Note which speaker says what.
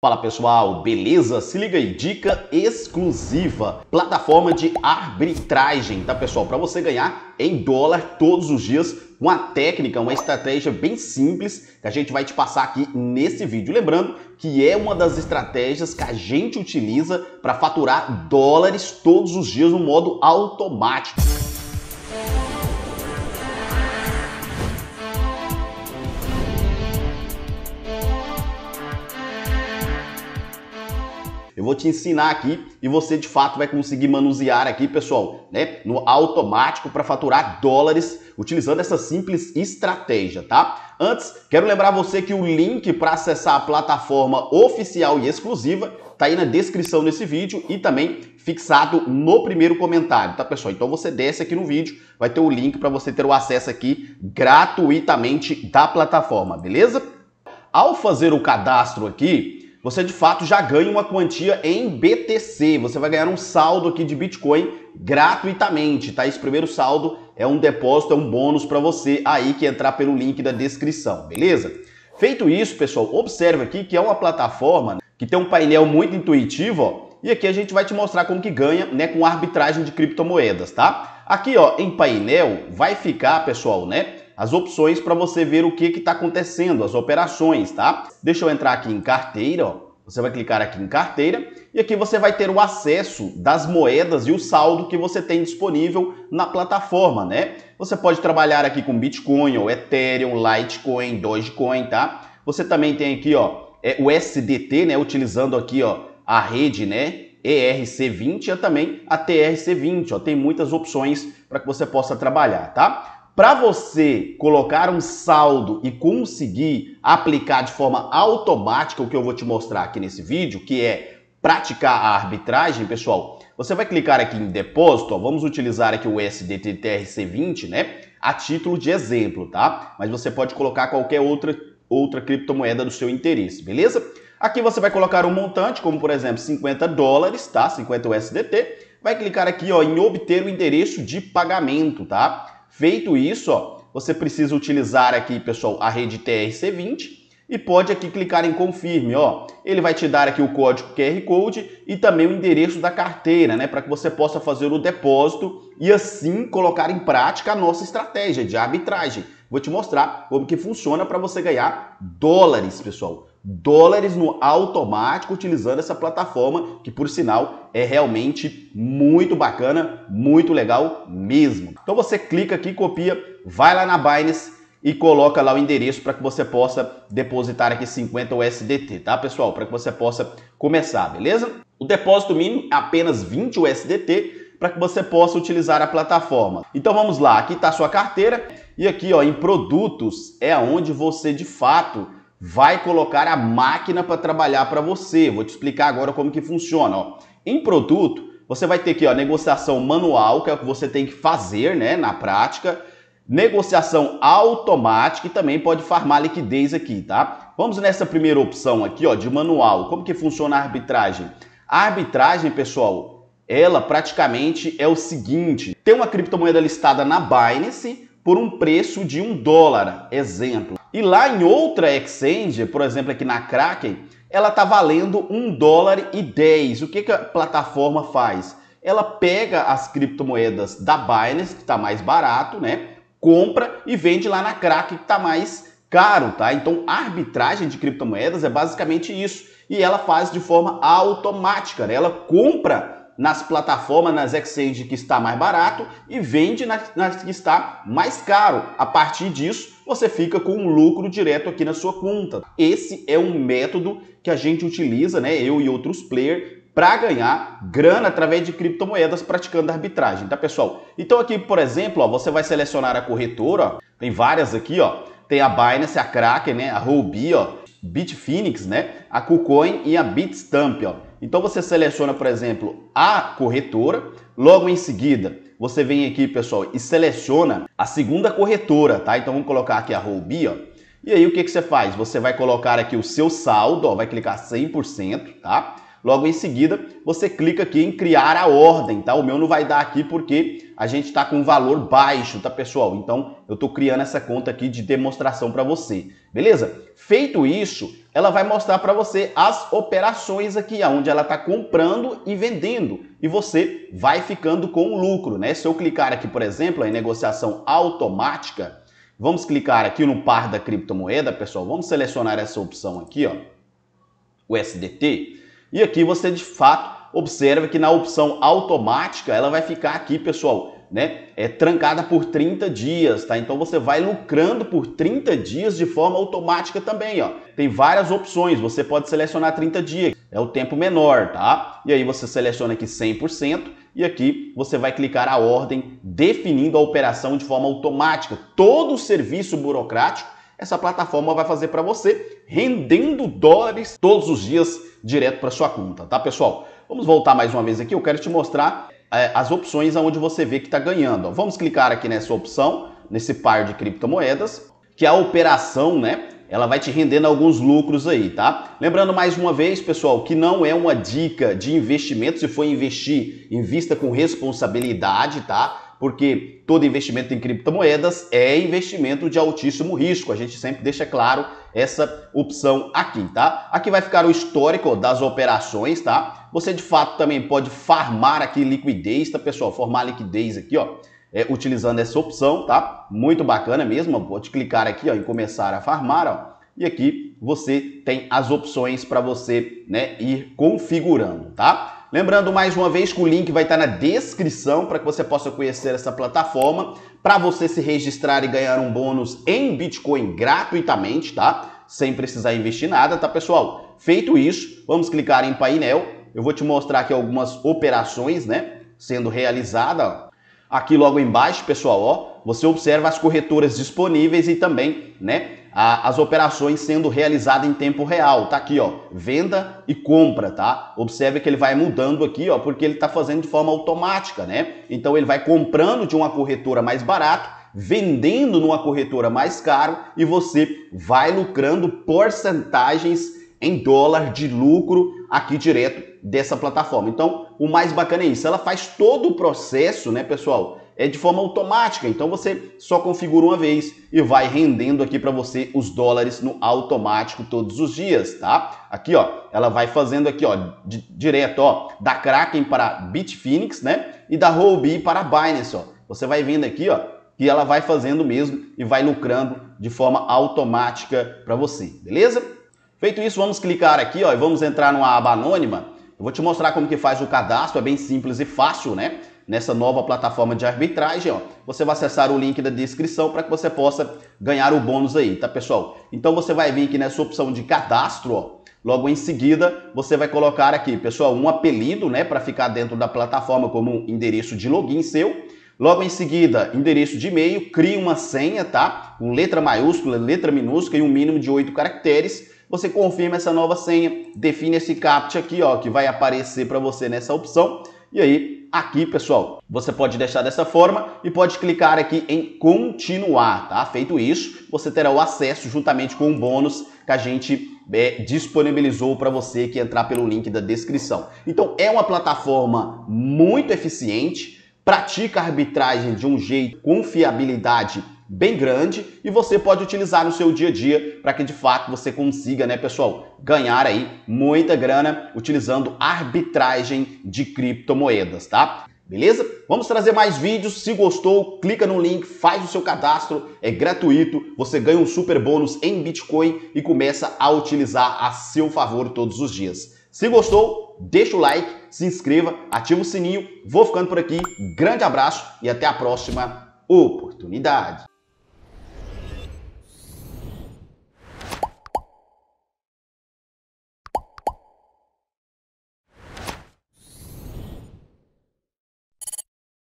Speaker 1: Fala pessoal, beleza? Se liga aí, dica exclusiva, plataforma de arbitragem, tá pessoal? Para você ganhar em dólar todos os dias, uma técnica, uma estratégia bem simples que a gente vai te passar aqui nesse vídeo. Lembrando que é uma das estratégias que a gente utiliza para faturar dólares todos os dias no modo automático. Eu vou te ensinar aqui e você de fato vai conseguir manusear aqui, pessoal, né, no automático para faturar dólares utilizando essa simples estratégia, tá? Antes, quero lembrar você que o link para acessar a plataforma oficial e exclusiva tá aí na descrição desse vídeo e também fixado no primeiro comentário, tá pessoal? Então você desce aqui no vídeo, vai ter o link para você ter o acesso aqui gratuitamente da plataforma, beleza? Ao fazer o cadastro aqui, você de fato já ganha uma quantia em BTC. Você vai ganhar um saldo aqui de Bitcoin gratuitamente, tá? Esse primeiro saldo é um depósito, é um bônus para você aí que entrar pelo link da descrição, beleza? Feito isso, pessoal, observe aqui que é uma plataforma que tem um painel muito intuitivo, ó. E aqui a gente vai te mostrar como que ganha, né, com arbitragem de criptomoedas, tá? Aqui, ó, em painel vai ficar, pessoal, né, as opções para você ver o que está acontecendo, as operações, tá? Deixa eu entrar aqui em carteira, ó. Você vai clicar aqui em carteira e aqui você vai ter o acesso das moedas e o saldo que você tem disponível na plataforma, né? Você pode trabalhar aqui com Bitcoin, ou Ethereum, Litecoin, Dogecoin, tá? Você também tem aqui, ó, é, o SDT, né? Utilizando aqui, ó, a rede, né? ERC20 e também a TRC20, ó. Tem muitas opções para que você possa trabalhar, tá? Para você colocar um saldo e conseguir aplicar de forma automática o que eu vou te mostrar aqui nesse vídeo, que é praticar a arbitragem, pessoal, você vai clicar aqui em depósito, ó, vamos utilizar aqui o SDTTRC20, né? A título de exemplo, tá? Mas você pode colocar qualquer outra, outra criptomoeda do seu interesse, beleza? Aqui você vai colocar um montante, como por exemplo 50 dólares, tá? 50 USDT. Vai clicar aqui ó, em obter o endereço de pagamento, tá? Feito isso, ó, você precisa utilizar aqui, pessoal, a rede TRC20 e pode aqui clicar em confirme, ó. Ele vai te dar aqui o código QR Code e também o endereço da carteira, né, para que você possa fazer o depósito e assim colocar em prática a nossa estratégia de arbitragem. Vou te mostrar como que funciona para você ganhar dólares, pessoal dólares no automático utilizando essa plataforma, que por sinal é realmente muito bacana, muito legal mesmo. Então você clica aqui, copia, vai lá na Binance e coloca lá o endereço para que você possa depositar aqui 50 USDT, tá pessoal? Para que você possa começar, beleza? O depósito mínimo é apenas 20 USDT, para que você possa utilizar a plataforma. Então vamos lá, aqui está a sua carteira e aqui ó, em produtos é onde você de fato vai colocar a máquina para trabalhar para você. Vou te explicar agora como que funciona. Ó. Em produto, você vai ter aqui ó, negociação manual, que é o que você tem que fazer né, na prática, negociação automática e também pode farmar liquidez aqui, tá? Vamos nessa primeira opção aqui ó, de manual. Como que funciona a arbitragem? A arbitragem, pessoal, ela praticamente é o seguinte: tem uma criptomoeda listada na Binance por um preço de um dólar, exemplo. E lá em outra exchange, por exemplo, aqui na Kraken, ela está valendo 1 dólar e 10. O que, que a plataforma faz? Ela pega as criptomoedas da Binance, que está mais barato, né? Compra e vende lá na Kraken, que está mais caro, tá? Então, arbitragem de criptomoedas é basicamente isso. E ela faz de forma automática, né? Ela compra nas plataformas, nas exchanges que está mais barato e vende nas, nas que está mais caro. A partir disso, você fica com um lucro direto aqui na sua conta. Esse é um método que a gente utiliza, né, eu e outros players, para ganhar grana através de criptomoedas praticando arbitragem, tá pessoal? Então aqui, por exemplo, ó, você vai selecionar a corretora, ó, tem várias aqui, ó, tem a Binance, a Kraken, né, a Ruby, ó, Bitfinex, né, a KuCoin e a Bitstamp, ó. Então você seleciona, por exemplo, a corretora, logo em seguida você vem aqui, pessoal, e seleciona a segunda corretora, tá? Então vamos colocar aqui a Roubi, ó. E aí o que, que você faz? Você vai colocar aqui o seu saldo, ó, vai clicar 100%, tá? Logo em seguida, você clica aqui em criar a ordem, tá? O meu não vai dar aqui porque a gente está com um valor baixo, tá, pessoal? Então, eu estou criando essa conta aqui de demonstração para você, beleza? Feito isso, ela vai mostrar para você as operações aqui, onde ela está comprando e vendendo. E você vai ficando com lucro, né? Se eu clicar aqui, por exemplo, em negociação automática, vamos clicar aqui no par da criptomoeda, pessoal. Vamos selecionar essa opção aqui, ó, o SDT. E aqui você de fato observa que na opção automática ela vai ficar aqui, pessoal, né? É trancada por 30 dias, tá? Então você vai lucrando por 30 dias de forma automática também, ó. Tem várias opções, você pode selecionar 30 dias, é o tempo menor, tá? E aí você seleciona aqui 100% e aqui você vai clicar a ordem definindo a operação de forma automática. Todo o serviço burocrático essa plataforma vai fazer para você, rendendo dólares todos os dias direto para sua conta, tá, pessoal? Vamos voltar mais uma vez aqui, eu quero te mostrar é, as opções aonde você vê que está ganhando. Ó. Vamos clicar aqui nessa opção, nesse par de criptomoedas, que a operação, né, ela vai te rendendo alguns lucros aí, tá? Lembrando mais uma vez, pessoal, que não é uma dica de investimento, se for investir, invista com responsabilidade, tá? porque todo investimento em criptomoedas é investimento de altíssimo risco. A gente sempre deixa claro essa opção aqui, tá? Aqui vai ficar o histórico das operações, tá? Você de fato também pode farmar aqui liquidez, tá, pessoal? Formar liquidez aqui, ó. É, utilizando essa opção, tá? Muito bacana mesmo. Pode clicar aqui ó, em começar a farmar, ó. E aqui você tem as opções para você né, ir configurando, tá? Lembrando mais uma vez que o link vai estar na descrição para que você possa conhecer essa plataforma, para você se registrar e ganhar um bônus em Bitcoin gratuitamente, tá? Sem precisar investir nada, tá, pessoal? Feito isso, vamos clicar em painel. Eu vou te mostrar aqui algumas operações, né, sendo realizada. Aqui logo embaixo, pessoal, ó, você observa as corretoras disponíveis e também, né, a, as operações sendo realizadas em tempo real. Tá aqui, ó, venda e compra, tá? Observe que ele vai mudando aqui, ó, porque ele está fazendo de forma automática, né? Então ele vai comprando de uma corretora mais barato vendendo numa corretora mais caro e você vai lucrando porcentagens em dólar de lucro aqui direto dessa plataforma. Então, o mais bacana é isso. Ela faz todo o processo, né, pessoal, é de forma automática, então você só configura uma vez e vai rendendo aqui para você os dólares no automático todos os dias, tá? Aqui, ó, ela vai fazendo aqui, ó, direto, ó, da Kraken para Bitfinex, né? E da Robi para Binance, ó. Você vai vendo aqui, ó, que ela vai fazendo mesmo e vai lucrando de forma automática para você, beleza? Feito isso, vamos clicar aqui, ó, e vamos entrar numa aba anônima. Eu vou te mostrar como que faz o cadastro, é bem simples e fácil, né? nessa nova plataforma de arbitragem, ó, você vai acessar o link da descrição para que você possa ganhar o bônus aí, tá pessoal? Então você vai vir aqui nessa opção de cadastro, ó, Logo em seguida, você vai colocar aqui, pessoal, um apelido, né, para ficar dentro da plataforma como um endereço de login seu. Logo em seguida, endereço de e-mail, cria uma senha, tá? Com letra maiúscula, letra minúscula e um mínimo de oito caracteres. Você confirma essa nova senha, define esse CAPTCHA aqui, ó, que vai aparecer para você nessa opção. E aí, aqui, pessoal. Você pode deixar dessa forma e pode clicar aqui em continuar, tá? Feito isso, você terá o acesso juntamente com o bônus que a gente é, disponibilizou para você que entrar pelo link da descrição. Então é uma plataforma muito eficiente, pratica a arbitragem de um jeito com fiabilidade bem grande e você pode utilizar no seu dia a dia para que de fato você consiga, né, pessoal, ganhar aí muita grana utilizando arbitragem de criptomoedas, tá? Beleza? Vamos trazer mais vídeos. Se gostou, clica no link, faz o seu cadastro, é gratuito. Você ganha um super bônus em Bitcoin e começa a utilizar a seu favor todos os dias. Se gostou, deixa o like, se inscreva, ativa o sininho. Vou ficando por aqui. Grande abraço e até a próxima oportunidade.